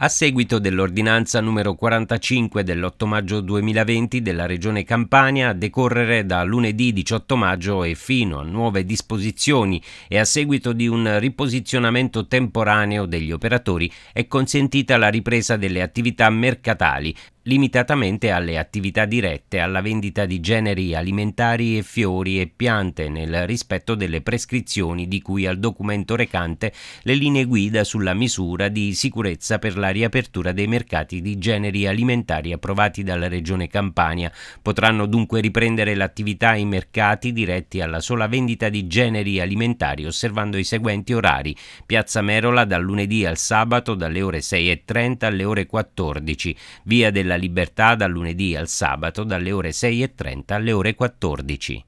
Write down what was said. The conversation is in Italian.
A seguito dell'ordinanza numero 45 dell'8 maggio 2020 della Regione Campania, a decorrere da lunedì 18 maggio e fino a nuove disposizioni e a seguito di un riposizionamento temporaneo degli operatori, è consentita la ripresa delle attività mercatali limitatamente alle attività dirette alla vendita di generi alimentari e fiori e piante nel rispetto delle prescrizioni di cui al documento recante le linee guida sulla misura di sicurezza per la riapertura dei mercati di generi alimentari approvati dalla Regione Campania. Potranno dunque riprendere l'attività i mercati diretti alla sola vendita di generi alimentari osservando i seguenti orari. Piazza Merola dal lunedì al sabato dalle ore 6.30 alle ore 14, Via della della libertà dal lunedì al sabato dalle ore 6.30 alle ore 14.